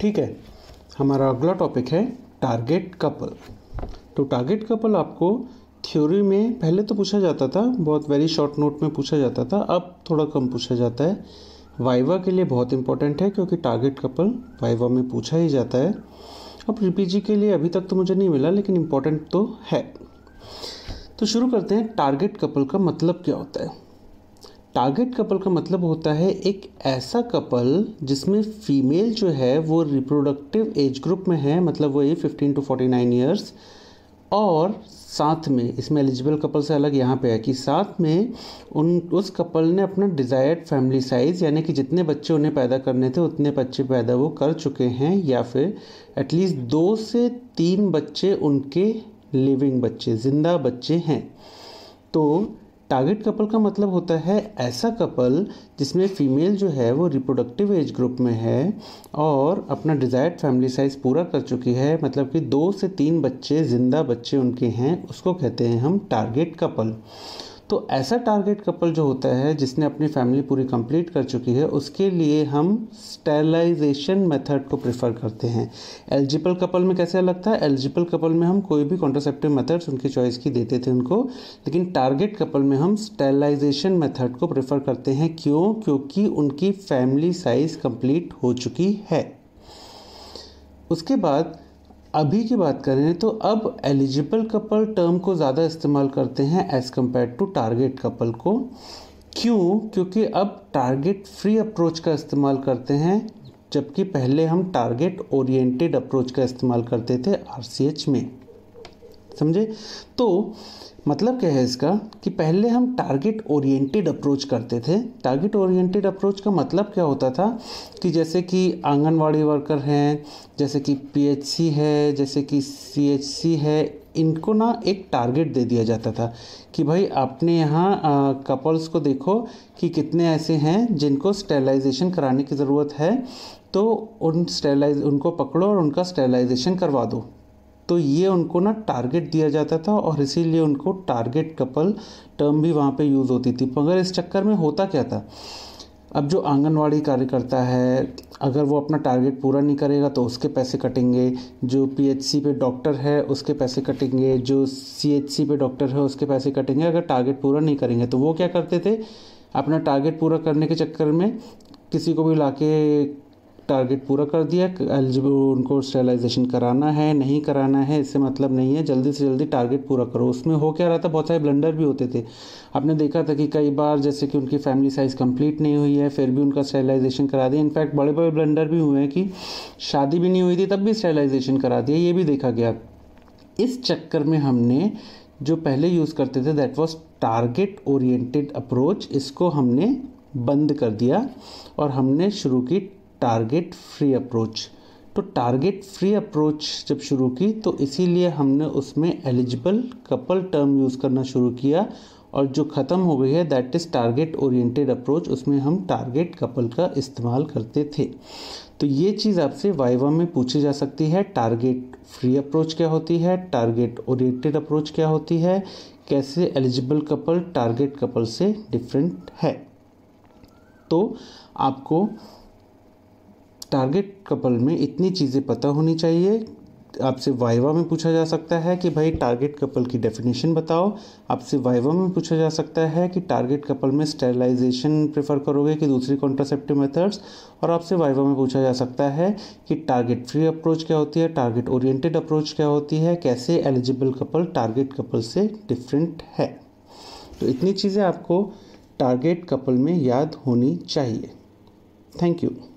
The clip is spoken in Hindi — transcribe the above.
ठीक है हमारा अगला टॉपिक है टारगेट कपल तो टारगेट कपल आपको थ्योरी में पहले तो पूछा जाता था बहुत वेरी शॉर्ट नोट में पूछा जाता था अब थोड़ा कम पूछा जाता है वाइवा के लिए बहुत इंपॉर्टेंट है क्योंकि टारगेट कपल वाइवा में पूछा ही जाता है अब रिपीजी के लिए अभी तक तो मुझे नहीं मिला लेकिन इम्पोर्टेंट तो है तो शुरू करते हैं टारगेट कपल का मतलब क्या होता है टारगेट कपल का मतलब होता है एक ऐसा कपल जिसमें फीमेल जो है वो रिप्रोडक्टिव एज ग्रुप में है मतलब वही fifteen to forty nine years और साथ में इसमें एलिजिबल कपल से अलग यहाँ पे है कि साथ में उन उस कपल ने अपना डिज़ायर्ड फैमिली साइज़ यानी कि जितने बच्चे उन्हें पैदा करने थे उतने बच्चे पैदा वो कर चुके हैं या फिर एटलीस्ट दो से तीन बच्चे उनके लिविंग बच्चे ज़िंदा बच्चे हैं तो टारगेट कपल का मतलब होता है ऐसा कपल जिसमें फ़ीमेल जो है वो रिप्रोडक्टिव एज ग्रुप में है और अपना डिज़ायर्ड फैमिली साइज़ पूरा कर चुकी है मतलब कि दो से तीन बच्चे ज़िंदा बच्चे उनके हैं उसको कहते हैं हम टारगेट कपल तो ऐसा टारगेट कपल जो होता है जिसने अपनी फैमिली पूरी कंप्लीट कर चुकी है उसके लिए हम स्टेलाइजेशन मेथड को प्रेफर करते हैं एलिजिबल कपल में कैसे अलग था एलिजिबल कपल में हम कोई भी कॉन्ट्रोसेप्टिव मेथड्स उनकी चॉइस की देते थे उनको लेकिन टारगेट कपल में हम स्टेलाइजेशन मेथड को प्रेफर करते हैं क्यों क्योंकि उनकी फैमिली साइज कंप्लीट हो चुकी है उसके बाद अभी की बात करें तो अब एलिजिबल कपल टर्म को ज़्यादा इस्तेमाल करते हैं as compare to target couple को क्यों क्योंकि अब टारगेट फ्री अप्रोच का इस्तेमाल करते हैं जबकि पहले हम टारगेट ओरिएंटेड अप्रोच का इस्तेमाल करते थे आर में समझे तो मतलब क्या है इसका कि पहले हम टारगेट ओरिएंटेड अप्रोच करते थे टारगेट ओरिएंटेड अप्रोच का मतलब क्या होता था कि जैसे कि आंगनवाड़ी वर्कर हैं जैसे कि पीएचसी है जैसे कि सीएचसी है इनको ना एक टारगेट दे दिया जाता था कि भाई आपने यहाँ कपल्स को देखो कि कितने ऐसे हैं जिनको स्टेलाइजेशन कराने की ज़रूरत है तो उन स्टेलाइज उनको पकड़ो और उनका स्टेलाइजेशन करवा दो तो ये उनको ना टारगेट दिया जाता था और इसीलिए उनको टारगेट कपल टर्म भी वहाँ पे यूज़ होती थी मगर तो इस चक्कर में होता क्या था अब जो आंगनवाड़ी कार्यकर्ता है अगर वो अपना टारगेट पूरा नहीं करेगा तो उसके पैसे कटेंगे जो पीएचसी पे डॉक्टर है उसके पैसे कटेंगे जो सीएचसी पे डॉक्टर है उसके पैसे कटेंगे अगर टारगेट पूरा नहीं करेंगे तो वो क्या करते थे अपना टारगेट पूरा करने के चक्कर में किसी को भी ला टारगेट पूरा कर दिया एलिजिबल उनको स्टेलाइजेशन कराना है नहीं कराना है इससे मतलब नहीं है जल्दी से जल्दी टारगेट पूरा करो उसमें हो क्या रहा था बहुत सारे ब्लंडर भी होते थे आपने देखा था कि कई बार जैसे कि उनकी फैमिली साइज़ कंप्लीट नहीं हुई है फिर भी उनका स्टेलाइजेशन करा दिया इनफैक्ट बड़े बड़े ब्लंडर भी हुए हैं कि शादी भी नहीं हुई थी तब भी स्टेलाइजेशन करा दिया ये भी देखा गया इस चक्कर में हमने जो पहले यूज़ करते थे that was target oriented approach इसको हमने बंद कर दिया और हमने शुरू की टारगेट फ्री अप्रोच तो टारगेट फ्री अप्रोच जब शुरू की तो इसीलिए हमने उसमें एलिजिबल कपल टर्म यूज़ करना शुरू किया और जो ख़त्म हो गई है that is target oriented approach उसमें हम टारगेट कपल का इस्तेमाल करते थे तो ये चीज़ आपसे वाइवा में पूछी जा सकती है टारगेट फ्री अप्रोच क्या होती है टारगेट ओरिएंटेड अप्रोच क्या होती है कैसे एलिजिबल कपल टारगेट कपल से डिफरेंट है तो आपको टारगेट कपल में इतनी चीज़ें पता होनी चाहिए आपसे वाइवा में पूछा जा सकता है कि भाई टारगेट कपल की डेफिनेशन बताओ आपसे वाइवा में पूछा जा सकता है कि टारगेट कपल में स्टेरलाइजेशन प्रेफर करोगे कि दूसरी कॉन्ट्रासेप्टिव मेथड्स और आपसे वाइवा में पूछा जा सकता है कि टारगेट फ्री अप्रोच क्या होती है टारगेट ओरिएंटेड अप्रोच क्या होती है कैसे एलिजिबल कपल टारगेट कपल से डिफरेंट है तो इतनी चीज़ें आपको टारगेट कपल में याद होनी चाहिए थैंक यू